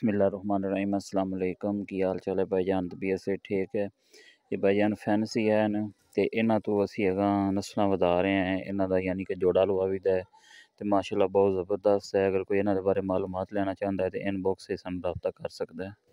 बसमिल रहीम असलम की हाल चाल है भाईजान तबीयत से ठीक है ये भाईजान फैंसी है तो इन तो असी अगर नस्ल वा रहे हैं इन्हों का यानी कि जोड़ा लुआ भी है तो माशाला बहुत ज़बरदस्त है अगर कोई इन्होंने बारे मालूम लेना चाहता है तो इनबॉक्स से सू रबता कर सकता है